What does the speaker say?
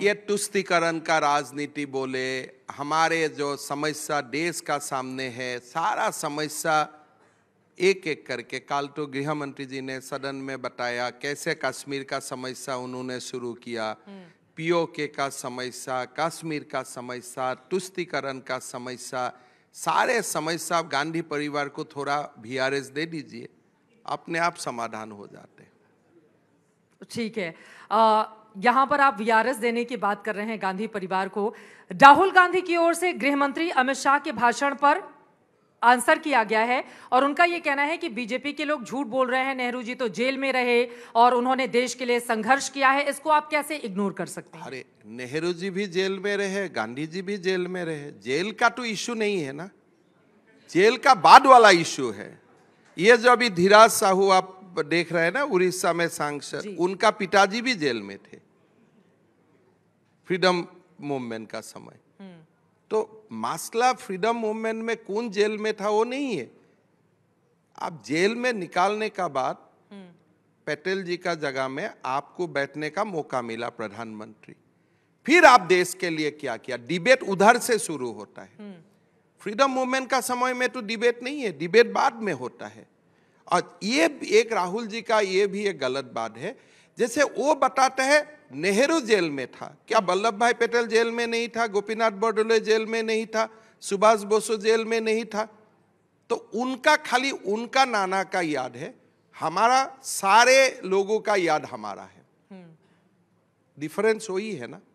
ये तुष्टिकरण का राजनीति बोले हमारे जो समस्या देश का सामने है सारा समस्या एक एक करके काल तो गृह मंत्री जी ने सदन में बताया कैसे कश्मीर का समस्या उन्होंने शुरू किया हम्म। पीओके का समस्या कश्मीर का समस्या तुष्टिकरण का समस्या सारे समस्या आप गांधी परिवार को थोड़ा भी दे दीजिए अपने आप समाधान हो जाते ठीक है आ, यहां पर आप वीआरएस देने की बात कर रहे हैं गांधी परिवार को राहुल गांधी की ओर से गृह मंत्री अमित शाह के भाषण पर आंसर किया गया है और उनका यह कहना है कि बीजेपी के लोग झूठ बोल रहे हैं नेहरू जी तो जेल में रहे और उन्होंने देश के लिए संघर्ष किया है इसको आप कैसे इग्नोर कर सकते हैं अरे नेहरू जी भी जेल में रहे गांधी जी भी जेल में रहे जेल का तो इश्यू नहीं है ना जेल का बाद वाला इश्यू है ये जो अभी धीराज साहू आप देख रहे हैं ना उड़ीसा में सांसद उनका पिताजी भी जेल में थे फ्रीडम मूवमेंट का समय तो मासला फ्रीडम मूवमेंट में कौन जेल में था वो नहीं है आप जेल में निकालने का बाद पटेल जी का जगह में आपको बैठने का मौका मिला प्रधानमंत्री फिर आप देश के लिए क्या किया डिबेट उधर से शुरू होता है फ्रीडम मूवमेंट का समय में तो डिबेट नहीं है डिबेट बाद में होता है और ये एक राहुल जी का ये भी एक गलत बात है जैसे वो बताते हैं नेहरू जेल में था क्या वल्लभ भाई पटेल जेल में नहीं था गोपीनाथ बरडोले जेल में नहीं था सुभाष बोसो जेल में नहीं था तो उनका खाली उनका नाना का याद है हमारा सारे लोगों का याद हमारा है हम्म। डिफरेंस वही है ना